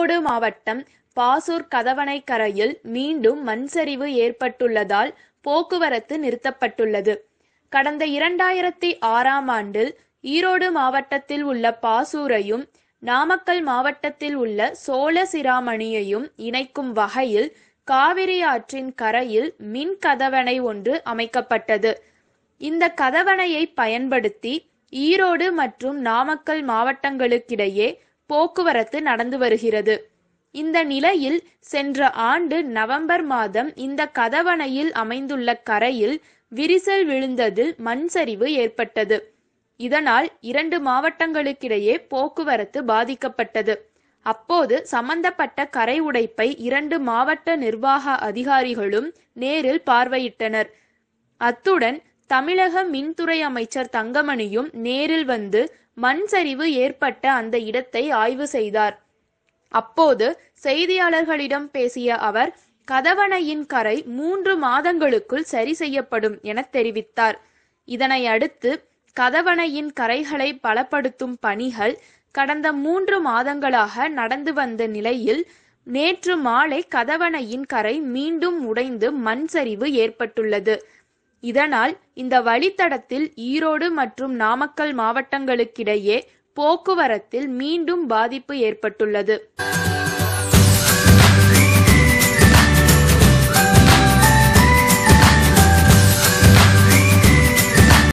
ஈரோடு மாவட்டம் பாசூர் கதவணைக்கரையில் மீண்டும் மண்சரிவு ஏற்பட்டுள்ளதால் போக்குவரத்து நிறுத்தப்பட்டுள்ளது. கடந்த இரண்டாயிரத்தி ஆறாம் ஆண்டில் ஈரோடு மாவட்டத்தில் உள்ள பாசூரையும், நாமக்கல் மாவட்டத்தில் உள்ள சோழசிராமணியையும் இணைக்கும் வகையில் காவிரி ஆற்றின் கரையில் மின் கதவணை ஒன்று அமைக்கப்பட்டது. இந்த கதவணையை பயன்படுத்தி ஈரோடு மற்றும் நாமக்கல் மாவட்டங்களுக்கிடையே போக்குவரத்து நடந்து வருகிறது இந்த நிலையில் சென்ற ஆண்டு நவம்பர் மாதம் இந்த கதவணையில் அமைந்துள்ள கரையில் விரிசல் விழுந்ததில் மண் சரிவு ஏற்பட்டது இதனால் இரண்டு மாவட்டங்களுக்கிடையே போக்குவரத்து பாதிக்கப்பட்டது அப்போது சம்பந்தப்பட்ட கரை உடைப்பை இரண்டு மாவட்ட நிர்வாக அதிகாரிகளும் நேரில் பார்வையிட்டனர் அத்துடன் தமிழக மின்துறை அமைச்சர் தங்கமணியும் நேரில் வந்து மண் சரிவு ஏற்பட்ட அந்த இடத்தை ஆய்வு செய்தார் அப்போது செய்தியாளர்களிடம் பேசிய அவர் கதவணையின் கரை மூன்று மாதங்களுக்குள் சரி செய்யப்படும் என தெரிவித்தார் இதனை அடுத்து கதவணையின் கரைகளை பலப்படுத்தும் பணிகள் கடந்த மூன்று மாதங்களாக நடந்து வந்த நிலையில் நேற்று மாலை கதவணையின் கரை மீண்டும் உடைந்து மண் சரிவு ஏற்பட்டுள்ளது இதனால் இந்த வழித்தடத்தில் ஈரோடு மற்றும் நாமக்கல் மாவட்டங்களுக்கிடையே போக்குவரத்தில் மீண்டும் பாதிப்பு ஏற்பட்டுள்ளது